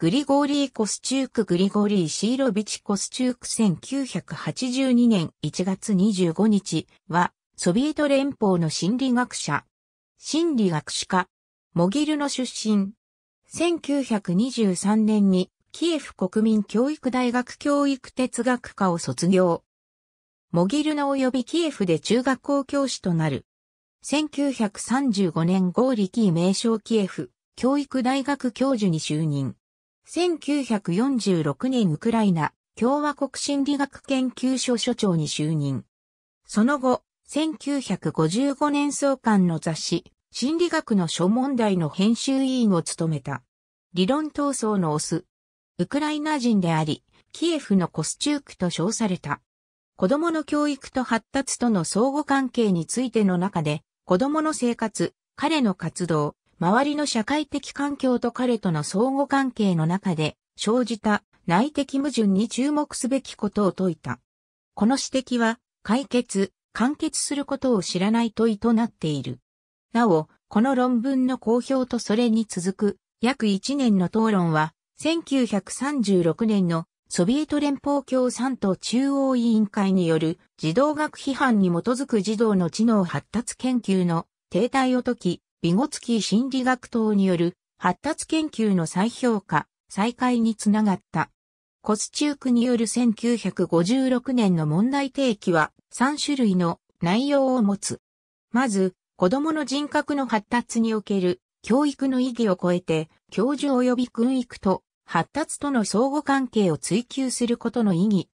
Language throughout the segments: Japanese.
グリゴーリー・コスチューク・グリゴーリー・シーロビチ・コスチューク1982年1月25日は、ソビエト連邦の心理学者、心理学士科、モギルの出身。1923年に、キエフ国民教育大学教育哲学科を卒業。モギルの及びキエフで中学校教師となる。1935年ゴーリキー名称キエフ教育大学教授に就任。1946年ウクライナ共和国心理学研究所所長に就任。その後、1955年創刊の雑誌、心理学の諸問題の編集委員を務めた。理論闘争のオス。ウクライナ人であり、キエフのコスチュークと称された。子供の教育と発達との相互関係についての中で、子供の生活、彼の活動、周りの社会的環境と彼との相互関係の中で生じた内的矛盾に注目すべきことを説いた。この指摘は解決、完結することを知らない問いとなっている。なお、この論文の公表とそれに続く約1年の討論は、1936年のソビエト連邦共産党中央委員会による児童学批判に基づく児童の知能発達研究の停滞を解き、ビゴツキー心理学等による発達研究の再評価、再開につながった。コスチュークによる1956年の問題提起は3種類の内容を持つ。まず、子供の人格の発達における教育の意義を超えて、教授及び訓育と発達との相互関係を追求することの意義。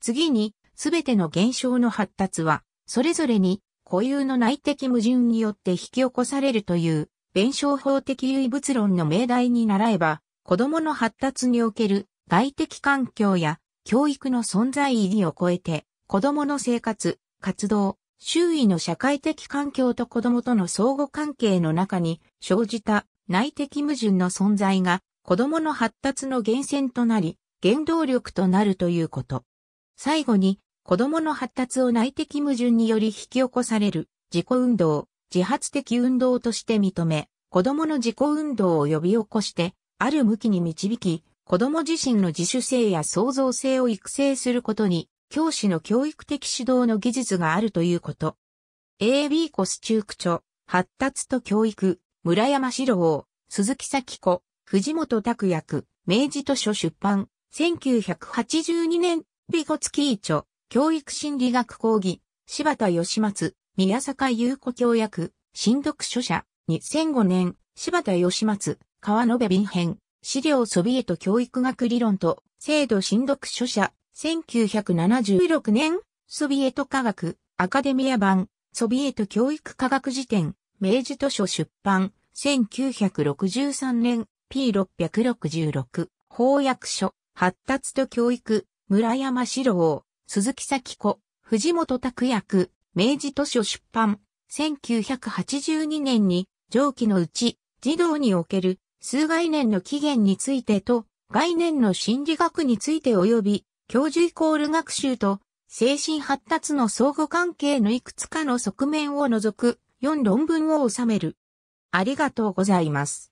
次に、すべての現象の発達は、それぞれに固有の内的矛盾によって引き起こされるという、弁証法的唯物論の命題に習えば、子供の発達における外的環境や教育の存在意義を超えて、子供の生活、活動、周囲の社会的環境と子供との相互関係の中に生じた内的矛盾の存在が子供の発達の源泉となり、原動力となるということ。最後に、子供の発達を内的矛盾により引き起こされる自己運動、自発的運動として認め、子供の自己運動を呼び起こして、ある向きに導き、子供自身の自主性や創造性を育成することに、教師の教育的指導の技術があるということ。A.B. コス中区長、発達と教育、村山志郎、鈴木咲子、藤本拓役、明治図書出版、1982年、ビ骨ツキー著。教育心理学講義、柴田義松、宮坂優子教訳、新読書者、2005年、柴田義松、川延便編、資料ソビエト教育学理論と、制度新読書者、1976年、ソビエト科学、アカデミア版、ソビエト教育科学辞典、明治図書出版、1963年、P666、翻訳書、発達と教育、村山志郎、鈴木咲子、藤本拓役、明治図書出版、1982年に、上記のうち、児童における数概念の起源についてと、概念の心理学について及び、教授イコール学習と、精神発達の相互関係のいくつかの側面を除く4論文を収める。ありがとうございます。